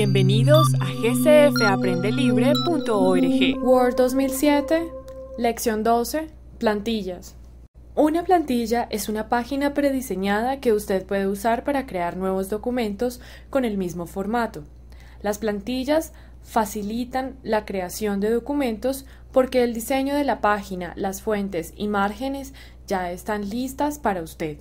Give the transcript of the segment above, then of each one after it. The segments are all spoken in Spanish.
Bienvenidos a gcfaprendelibre.org. Word 2007, lección 12, plantillas. Una plantilla es una página prediseñada que usted puede usar para crear nuevos documentos con el mismo formato. Las plantillas facilitan la creación de documentos porque el diseño de la página, las fuentes y márgenes ya están listas para usted.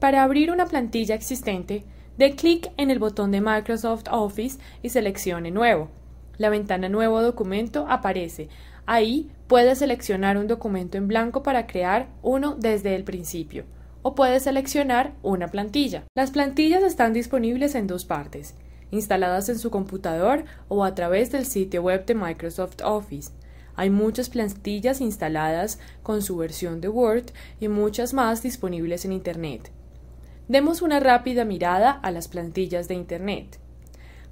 Para abrir una plantilla existente, de clic en el botón de Microsoft Office y seleccione Nuevo. La ventana Nuevo documento aparece. Ahí puede seleccionar un documento en blanco para crear uno desde el principio o puede seleccionar una plantilla. Las plantillas están disponibles en dos partes, instaladas en su computador o a través del sitio web de Microsoft Office. Hay muchas plantillas instaladas con su versión de Word y muchas más disponibles en Internet. Demos una rápida mirada a las plantillas de Internet.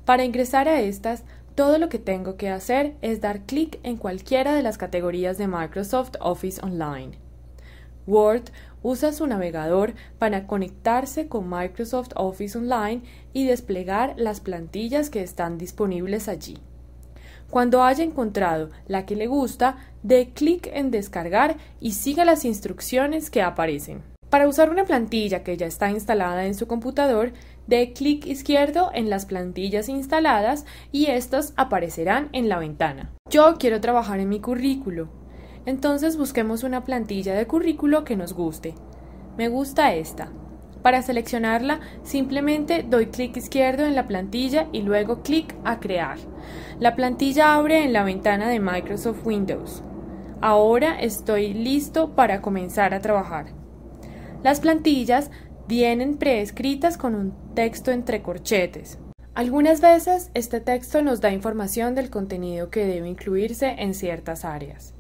Para ingresar a estas, todo lo que tengo que hacer es dar clic en cualquiera de las categorías de Microsoft Office Online. Word usa su navegador para conectarse con Microsoft Office Online y desplegar las plantillas que están disponibles allí. Cuando haya encontrado la que le gusta, dé clic en descargar y siga las instrucciones que aparecen. Para usar una plantilla que ya está instalada en su computador, dé clic izquierdo en las plantillas instaladas y estas aparecerán en la ventana. Yo quiero trabajar en mi currículo, entonces busquemos una plantilla de currículo que nos guste. Me gusta esta. Para seleccionarla, simplemente doy clic izquierdo en la plantilla y luego clic a crear. La plantilla abre en la ventana de Microsoft Windows. Ahora estoy listo para comenzar a trabajar. Las plantillas vienen preescritas con un texto entre corchetes. Algunas veces este texto nos da información del contenido que debe incluirse en ciertas áreas.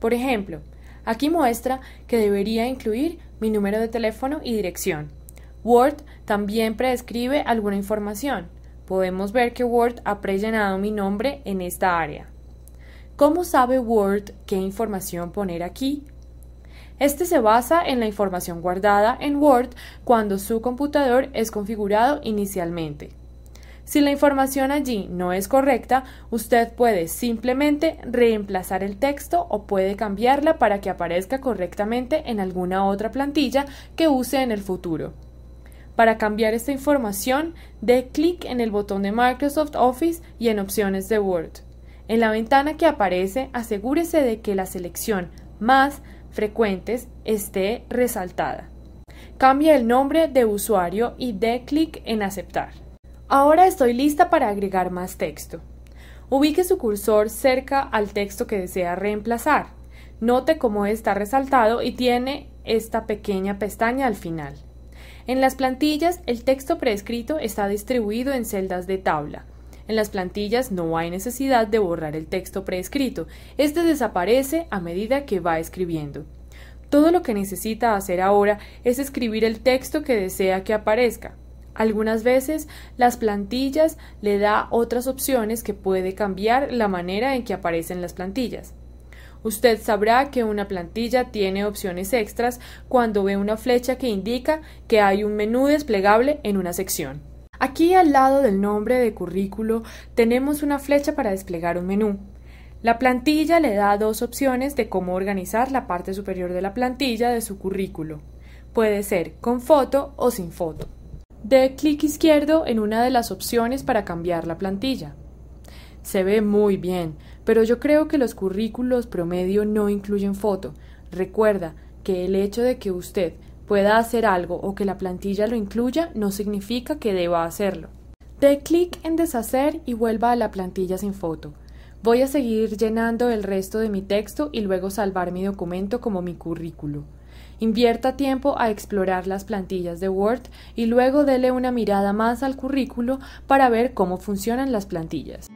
Por ejemplo, aquí muestra que debería incluir mi número de teléfono y dirección. Word también preescribe alguna información. Podemos ver que Word ha prellenado mi nombre en esta área. ¿Cómo sabe Word qué información poner aquí este se basa en la información guardada en Word cuando su computador es configurado inicialmente. Si la información allí no es correcta, usted puede simplemente reemplazar el texto o puede cambiarla para que aparezca correctamente en alguna otra plantilla que use en el futuro. Para cambiar esta información, dé clic en el botón de Microsoft Office y en Opciones de Word. En la ventana que aparece, asegúrese de que la selección más frecuentes esté resaltada. Cambia el nombre de usuario y dé clic en aceptar. Ahora estoy lista para agregar más texto. Ubique su cursor cerca al texto que desea reemplazar. Note cómo está resaltado y tiene esta pequeña pestaña al final. En las plantillas, el texto preescrito está distribuido en celdas de tabla las plantillas no hay necesidad de borrar el texto preescrito, este desaparece a medida que va escribiendo. Todo lo que necesita hacer ahora es escribir el texto que desea que aparezca. Algunas veces las plantillas le da otras opciones que puede cambiar la manera en que aparecen las plantillas. Usted sabrá que una plantilla tiene opciones extras cuando ve una flecha que indica que hay un menú desplegable en una sección. Aquí al lado del nombre de currículo tenemos una flecha para desplegar un menú. La plantilla le da dos opciones de cómo organizar la parte superior de la plantilla de su currículo. Puede ser con foto o sin foto. De clic izquierdo en una de las opciones para cambiar la plantilla. Se ve muy bien, pero yo creo que los currículos promedio no incluyen foto. Recuerda que el hecho de que usted pueda hacer algo o que la plantilla lo incluya no significa que deba hacerlo. de clic en deshacer y vuelva a la plantilla sin foto. Voy a seguir llenando el resto de mi texto y luego salvar mi documento como mi currículo. Invierta tiempo a explorar las plantillas de Word y luego dele una mirada más al currículo para ver cómo funcionan las plantillas.